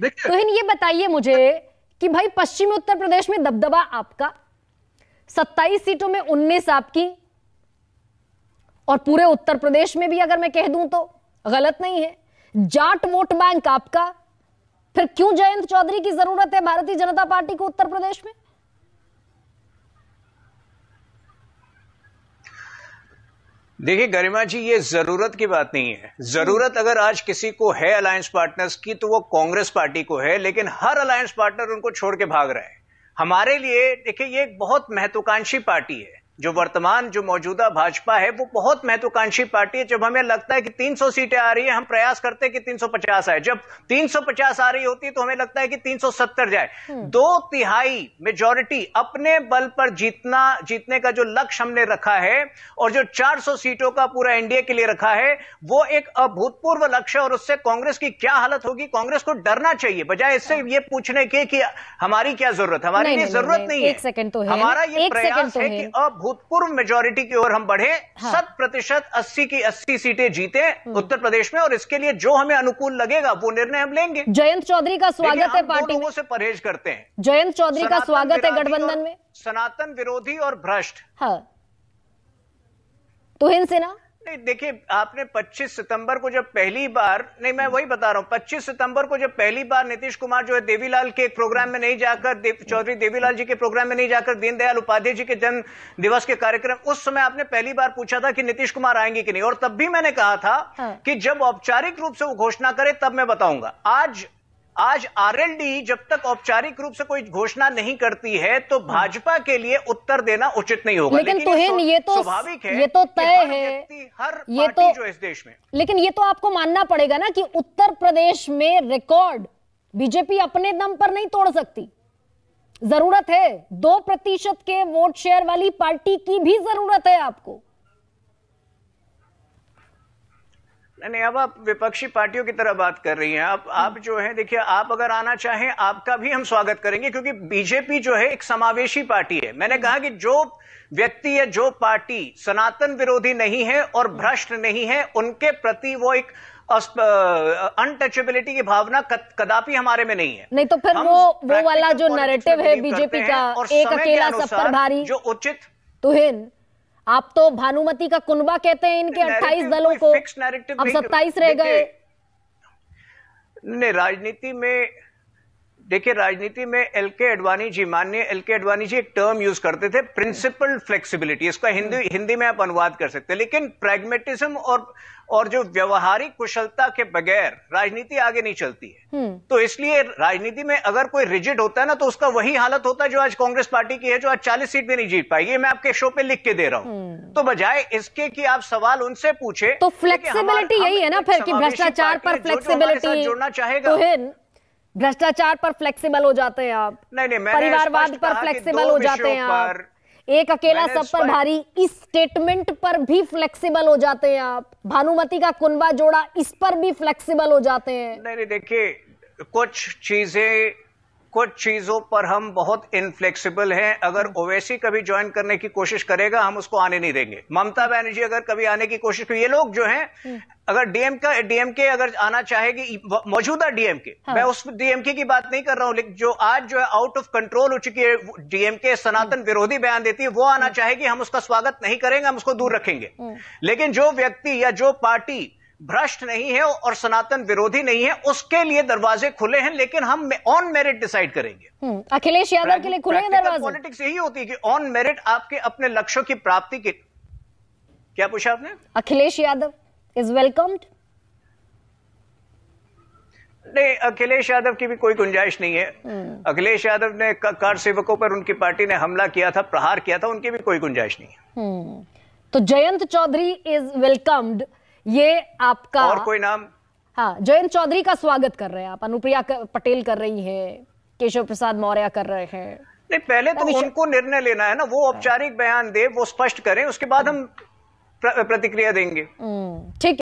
तो ये बताइए मुझे कि भाई पश्चिमी उत्तर प्रदेश में दबदबा आपका सत्ताईस सीटों में उन्नीस आपकी और पूरे उत्तर प्रदेश में भी अगर मैं कह दूं तो गलत नहीं है जाट वोट बैंक आपका फिर क्यों जयंत चौधरी की जरूरत है भारतीय जनता पार्टी को उत्तर प्रदेश में देखिए गरिमा जी ये जरूरत की बात नहीं है जरूरत अगर आज किसी को है अलायंस पार्टनर्स की तो वो कांग्रेस पार्टी को है लेकिन हर अलायंस पार्टनर उनको छोड़ के भाग रहा है हमारे लिए देखिए ये एक बहुत महत्वाकांक्षी पार्टी है जो वर्तमान जो मौजूदा भाजपा है वो बहुत महत्वाकांक्षी पार्टी है जब हमें लगता है कि 300 सीटें आ रही है हम प्रयास करते हैं कि 350 आए जब 350 आ रही होती है तो हमें लगता है कि 370 जाए हम्म। दो तिहाई मेजोरिटी अपने बल पर जीतना जीतने का जो लक्ष्य हमने रखा है और जो 400 सीटों का पूरा एनडीए के लिए रखा है वो एक अभूतपूर्व लक्ष्य और उससे कांग्रेस की क्या हालत होगी कांग्रेस को डरना चाहिए बजाय इससे हाँ। ये पूछने के कि हमारी क्या जरूरत हमारी जरूरत नहीं तो है हमारा ये प्रयास तो है कि अब भूतपूर्व मेजोरिटी की ओर हम बढ़े हाँ। प्रतिशत अस्सी की अस्सी सीटें जीते हम्म। उत्तर प्रदेश में और इसके लिए जो हमें अनुकूल लगेगा वो निर्णय हम लेंगे जयंत चौधरी का स्वागत है पार्टी लोगों से परहेज करते हैं जयंत चौधरी का स्वागत है गठबंधन में सनातन विरोधी और भ्रष्ट हाँ। तुहिन सिन्हा नहीं देखिए आपने 25 सितंबर को जब पहली बार नहीं मैं हम्म। वही बता रहा हूं 25 सितंबर को जब पहली बार नीतीश कुमार जो है देवीलाल के प्रोग्राम में नहीं जाकर देव, चौधरी देवीलाल जी के प्रोग्राम में नहीं जाकर दीनदयाल उपाध्याय जी के जन्म दिवस के कार्यक्रम उस समय आपने पहली बार पूछा था कि नीतीश कुमार आएंगे कि नहीं और तब भी मैंने कहा था हाँ। कि जब औपचारिक रूप से वो घोषणा करे तब मैं बताऊंगा आज आज आरएलडी जब तक औपचारिक रूप से कोई घोषणा नहीं करती है तो हाँ। भाजपा के लिए उत्तर देना उचित नहीं होगा लेकिन, लेकिन ये तो, तो स्वाभाविक है ये तो तय है हर ये तो जो इस देश में लेकिन ये तो आपको मानना पड़ेगा ना कि उत्तर प्रदेश में रिकॉर्ड बीजेपी अपने दम पर नहीं तोड़ सकती जरूरत है दो प्रतिशत के वोट शेयर वाली पार्टी की भी जरूरत है आपको नहीं अब आप विपक्षी पार्टियों की तरह बात कर रही हैं आप आप जो है देखिए आप अगर आना चाहें आपका भी हम स्वागत करेंगे क्योंकि बीजेपी जो है एक समावेशी पार्टी है मैंने कहा कि जो व्यक्ति या जो पार्टी सनातन विरोधी नहीं है और भ्रष्ट नहीं है उनके प्रति वो एक अनटचेबिलिटी की भावना कदापि हमारे में नहीं है नहीं तो फिर वो वो वाला जो नैरेटिव है बीजेपी का एक अकेला सब पर भारी जो उचित तुहिन आप तो भानुमति का कुनबा कहते हैं इनके अट्ठाईस दलों को अब सत्ताईस रह गए नहीं राजनीति में देखिए राजनीति में एल के अडवाणी जी माननीय एल के अडवाणी जी एक टर्म यूज करते थे प्रिंसिपल फ्लेक्सिबिलिटी इसका हिंदी हिंदी में आप अनुवाद कर सकते लेकिन प्रैग्मेटिज्म और और जो व्यवहारिक कुशलता के बगैर राजनीति आगे नहीं चलती है हम्म। तो इसलिए राजनीति में अगर कोई रिजिड होता है ना तो उसका वही हालत होता है जो आज कांग्रेस पार्टी की है जो आज चालीस सीट भी नहीं जीत पाई ये मैं आपके शो पे लिख के दे रहा हूँ हम्म। तो बजाय इसके कि आप सवाल उनसे पूछे तो फ्लेक्सिबिलिटी यही है ना फिर कि भ्रष्टाचार पर फ्लेक्सिबिलिटी जोड़ना चाहेगा तो भ्रष्टाचार पर फ्लेक्सिबल हो जाते हैं आप नहीं नहीं परिवारवाद पर फ्लेक्सिबल हो जाते हैं आप एक अकेला सब पर भारी इस स्टेटमेंट पर भी फ्लेक्सिबल हो जाते हैं आप भानुमति का कुनबा जोड़ा इस पर भी फ्लेक्सिबल हो जाते हैं नहीं नहीं देखिए कुछ चीजें कुछ चीजों पर हम बहुत इनफ्लेक्सिबल हैं अगर हम्म। ओवैसी कभी ज्वाइन करने की कोशिश करेगा हम उसको आने नहीं देंगे ममता बनर्जी अगर कभी आने की कोशिश करें ये लोग जो हैं हम्म। अगर डीएम का डीएम के अगर आना चाहेगी मौजूदा डीएम के हाँ। मैं उस डीएम की बात नहीं कर रहा हूं लेकिन जो आज जो है आउट ऑफ कंट्रोल हो चुकी है डीएम के सनातन हम्म। विरोधी बयान देती है वो आना चाहेगी हम उसका स्वागत नहीं करेंगे हम उसको दूर रखेंगे लेकिन जो व्यक्ति या जो पार्टी भ्रष्ट नहीं है और सनातन विरोधी नहीं है उसके लिए दरवाजे खुले हैं लेकिन हम ऑन मेरिट डिसाइड करेंगे हम्म, अखिलेश यादव के लिए खुले हैं दरवाजे पॉलिटिक्स यही होती है कि ऑन मेरिट आपके अपने लक्ष्यों की प्राप्ति के क्या पूछा आपने अखिलेश यादव इज वेलकम्ड नहीं अखिलेश यादव की भी कोई गुंजाइश नहीं है हम्म। अखिलेश यादव ने कार सेवकों पर उनकी पार्टी ने हमला किया था प्रहार किया था उनकी भी कोई गुंजाइश नहीं है हम्म, तो जयंत चौधरी इज वेलकम्ड ये आपका और कोई नाम हाँ जयंत चौधरी का स्वागत कर रहे हैं आप अनुप्रिया पटेल कर रही है केशव प्रसाद मौर्य कर रहे हैं नहीं पहले तो उनको निर्णय लेना है ना वो औपचारिक बयान दे वो स्पष्ट करें उसके बाद हम प्रतिक्रिया देंगे हम्म, ठीक